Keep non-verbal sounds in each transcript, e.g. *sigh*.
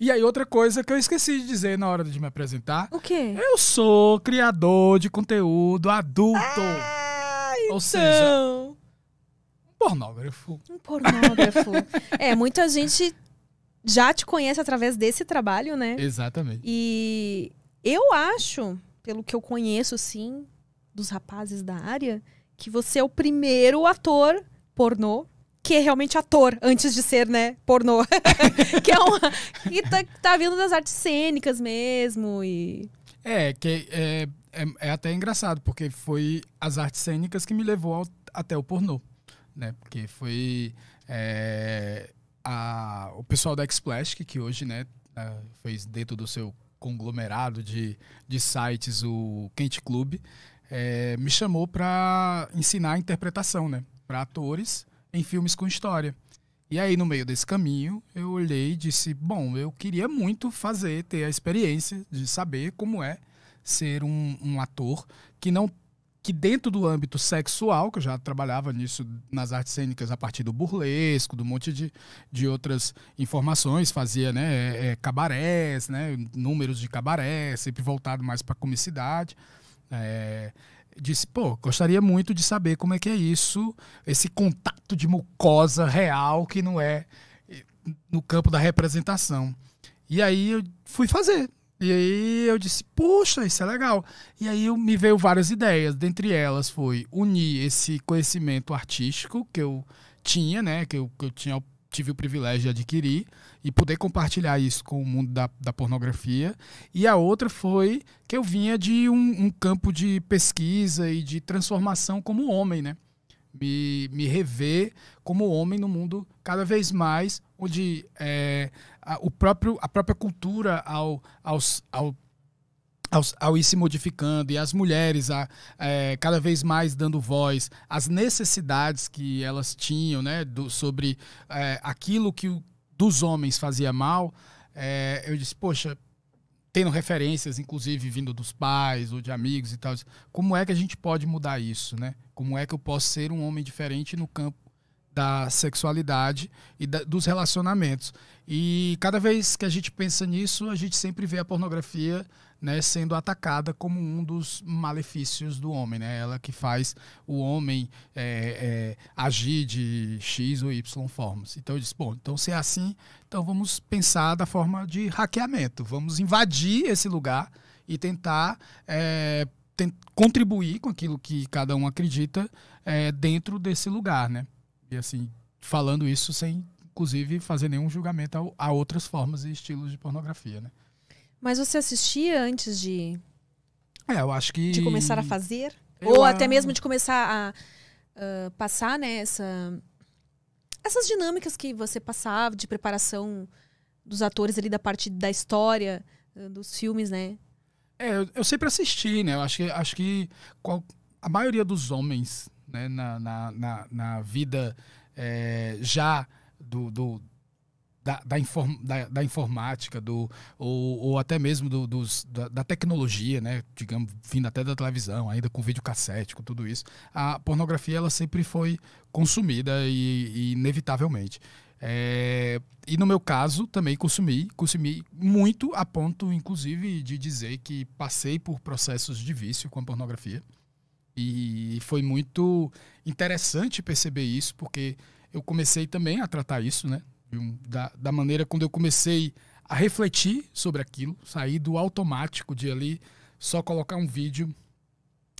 E aí, outra coisa que eu esqueci de dizer na hora de me apresentar. O quê? Eu sou criador de conteúdo adulto. Ah, então... Ou seja, pornógrafo. Um pornógrafo. *laughs* é, muita gente já te conhece através desse trabalho, né? Exatamente. E eu acho, pelo que eu conheço, sim, dos rapazes da área, que você é o primeiro ator pornô que é realmente ator, antes de ser, né, pornô. *laughs* que é uma. que tá, tá, vindo das artes cênicas mesmo. E... É, que é, é, é até engraçado, porque foi as artes cênicas que me levou ao, até o pornô. Né? Porque foi. É, a, o pessoal da Xplash, que hoje, né, é, fez dentro do seu conglomerado de, de sites, o Quente Clube, é, me chamou para ensinar interpretação, né? Para atores em filmes com história. E aí, no meio desse caminho, eu olhei e disse: Bom, eu queria muito fazer, ter a experiência de saber como é ser um, um ator que não. que dentro do âmbito sexual, que eu já trabalhava nisso nas artes cênicas a partir do burlesco, do monte de, de outras informações, fazia né, é, é cabarés, né, números de cabarés sempre voltado mais para comicidade. É, disse, pô, gostaria muito de saber como é que é isso, esse contato de mucosa real que não é no campo da representação. E aí eu fui fazer. E aí eu disse, poxa, isso é legal. E aí me veio várias ideias. Dentre elas foi unir esse conhecimento artístico que eu tinha, né? Que eu, que eu tinha tive o privilégio de adquirir e poder compartilhar isso com o mundo da, da pornografia. E a outra foi que eu vinha de um, um campo de pesquisa e de transformação como homem, né? Me, me rever como homem no mundo cada vez mais, onde é, a, o próprio, a própria cultura ao, ao, ao ao, ao, ir se modificando e as mulheres a, é, cada vez mais dando voz às necessidades que elas tinham, né, do, sobre é, aquilo que dos homens fazia mal, é, eu disse, poxa, tendo referências, inclusive vindo dos pais ou de amigos e tal, como é que a gente pode mudar isso, né? Como é que eu posso ser um homem diferente no campo da sexualidade e da, dos relacionamentos. E cada vez que a gente pensa nisso, a gente sempre vê a pornografia né, sendo atacada como um dos malefícios do homem. Né? Ela que faz o homem é, é, agir de X ou Y formas. Então eu disse, bom, então se é assim, então vamos pensar da forma de hackeamento. Vamos invadir esse lugar e tentar é, contribuir com aquilo que cada um acredita é, dentro desse lugar, né? E assim, falando isso sem, inclusive, fazer nenhum julgamento a, a outras formas e estilos de pornografia, né? Mas você assistia antes de. É, eu acho que. De começar a fazer? Eu Ou a... até mesmo de começar a uh, passar, né? Essa, essas dinâmicas que você passava de preparação dos atores ali da parte da história, ah, dos filmes, né? É, eu, eu sempre assisti, né? Eu acho que, acho que qual, a maioria dos homens né, na, na, na, na vida é, já do, do da, da, inform, da, da, informática do, ou, ou até mesmo do, dos, da, da, tecnologia, né? digamos, vindo até da televisão, ainda com videocassete, com tudo isso, a pornografia ela sempre foi consumida e, e inevitavelmente. É, e no meu caso também consumi, consumi muito a ponto, inclusive, de dizer que passei por processos de vício com a pornografia. E foi muito interessante perceber isso, porque eu comecei também a tratar isso, né? Da, da maneira quando eu comecei a refletir sobre aquilo, sair do automático de ali só colocar um vídeo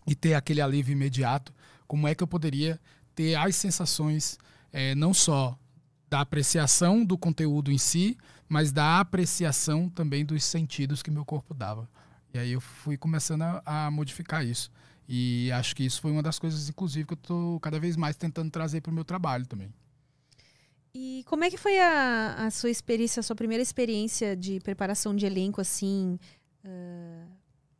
e ter aquele alívio imediato, como é que eu poderia ter as sensações é, não só da apreciação do conteúdo em si, mas da apreciação também dos sentidos que meu corpo dava. E aí eu fui começando a, a modificar isso. E acho que isso foi uma das coisas, inclusive, que eu estou cada vez mais tentando trazer para o meu trabalho também. E como é que foi a, a, sua experiência, a sua primeira experiência de preparação de elenco, assim, uh, ah,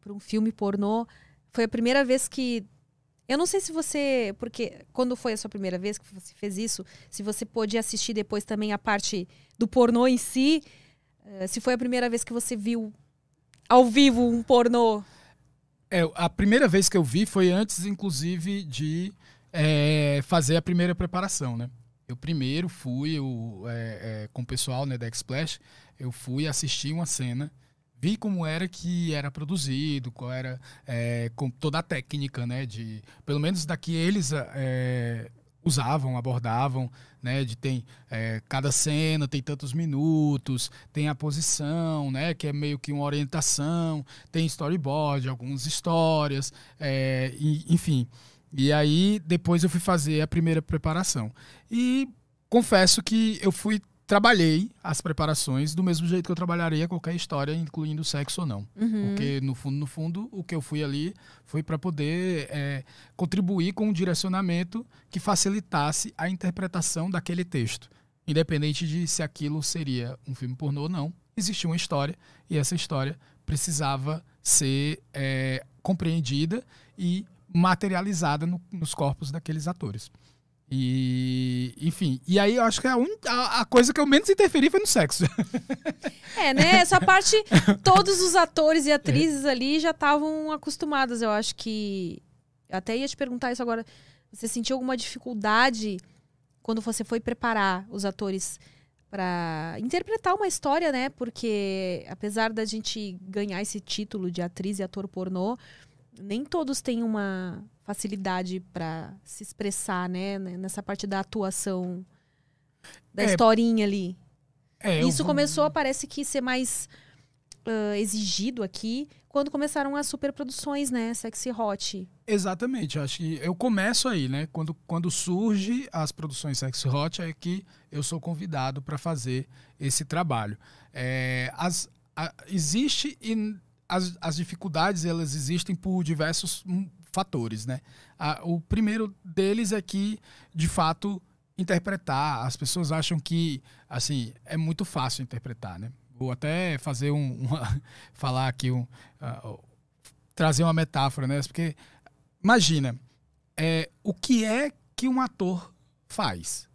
para um filme pornô? Foi a primeira vez que. Eu não sei se você. Porque quando foi a sua primeira vez que você fez isso, se você pôde assistir depois também a parte do pornô em si, uh, se foi a primeira vez que você viu ao vivo um pornô. É, a primeira vez que eu vi foi antes, inclusive, de é, fazer a primeira preparação, né? Eu primeiro fui eu, é, é, com o pessoal né, da x eu fui assistir uma cena, vi como era que era produzido, qual era é, com toda a técnica, né? De, pelo menos daqui eles é, usavam, abordavam, né? De tem é, cada cena tem tantos minutos, tem a posição, né? Que é meio que uma orientação, tem storyboard, algumas histórias, é, e, enfim. E aí depois eu fui fazer a primeira preparação e confesso que eu fui trabalhei as preparações do mesmo jeito que eu trabalharia qualquer história, incluindo sexo ou não. Uhum. Porque, no fundo, no fundo, o que eu fui ali foi para poder é, contribuir com um direcionamento que facilitasse a interpretação daquele texto. Independente de se aquilo seria um filme pornô ou não, existia uma história e essa história precisava ser é, compreendida e materializada no, nos corpos daqueles atores. E, enfim, e aí eu acho que a, un... a, coisa que eu menos interferi foi no sexo. É, né? Essa parte, todos os atores e atrizes é. ali já estavam acostumados. Eu acho que. até ia te perguntar isso agora. Você sentiu alguma dificuldade quando você foi preparar os atores para interpretar uma história, né? Porque apesar da gente ganhar esse título de atriz e ator pornô, nem todos têm uma facilidade para se expressar, né, né? Nessa parte da atuação, da é, historinha ali. É, Isso começou parece que, ser mais uh, exigido aqui quando começaram as superproduções, né? Sexy Hot. Exatamente, acho que eu começo aí, né? Quando, quando surge as produções Sexy Hot é que eu sou convidado para fazer esse trabalho. É, as, a, existe... In, as, as dificuldades elas existem por diversos fatores, né? o primeiro deles é que, de fato, interpretar. As pessoas acham que, assim, é muito fácil interpretar, né? Vou até fazer um, *laughs* uma, falar aqui um, uh, trazer uma metáfora, né? Porque imagina, é, o que é que um ator faz,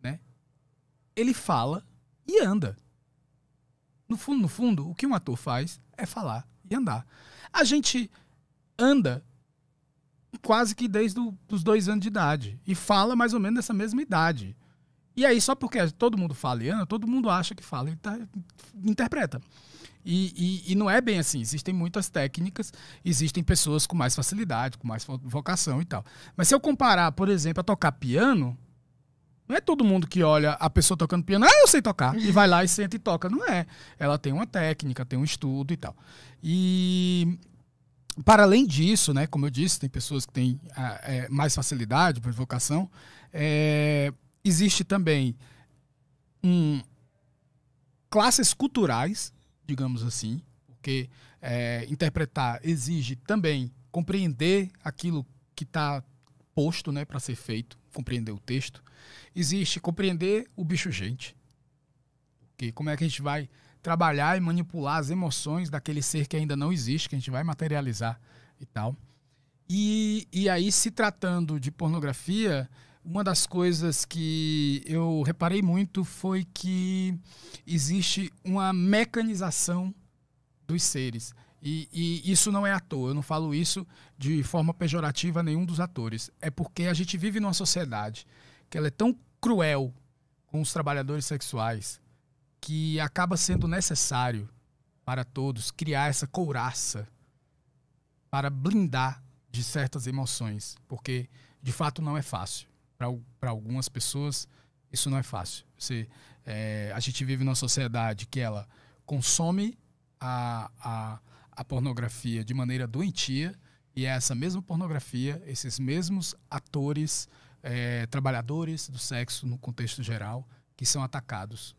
né? Ele fala e anda. No fundo, no fundo, o que um ator faz é falar e andar. A gente anda quase que desde do, os dois anos de idade. E fala mais ou menos dessa mesma idade. E aí, só porque todo mundo fala Iana, todo mundo acha que fala e tá, interpreta. E, e, e, não é bem assim. Existem muitas técnicas, existem pessoas com mais facilidade, com mais vocação e tal. Mas se eu comparar, por exemplo, a tocar piano, não é todo mundo que olha a pessoa tocando piano, ah, eu sei tocar, e vai lá e senta e toca. Não é. Ela tem uma técnica, tem um estudo e tal. E para além disso, né, como eu disse, tem pessoas que têm ah, é, mais facilidade para vocação. É, existe também um, classes culturais, digamos assim, porque é, interpretar exige também compreender aquilo que está posto né, para ser feito, compreender o texto. Existe compreender o bicho-gente. Porque como é que a gente vai trabalhar e manipular as emoções daquele ser que ainda não existe, que a gente vai materializar e tal. E, e aí, se tratando de pornografia, uma das coisas que eu reparei muito foi que existe uma mecanização dos seres. E, e, isso não é à toa, eu não falo isso de forma pejorativa a nenhum dos atores. É porque a gente vive numa sociedade que ela é tão cruel com os trabalhadores sexuais, que acaba sendo necessário para todos criar essa couraça para blindar de certas emoções, porque de fato não é fácil. Para algumas pessoas, isso não é fácil. Você, é, a gente vive numa sociedade que ela consome a, a, a pornografia de maneira doentia, e é essa mesma pornografia, esses mesmos atores, é, trabalhadores do sexo no contexto geral, que são atacados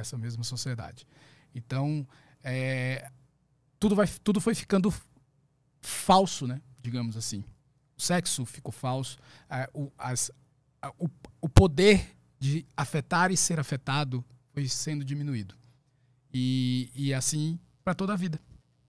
essa mesma sociedade. Então, é, tudo, vai, tudo foi ficando falso, né? digamos assim. O sexo ficou falso, o, as, a, o, o poder de afetar e ser afetado foi sendo diminuído. E, e assim para toda a vida.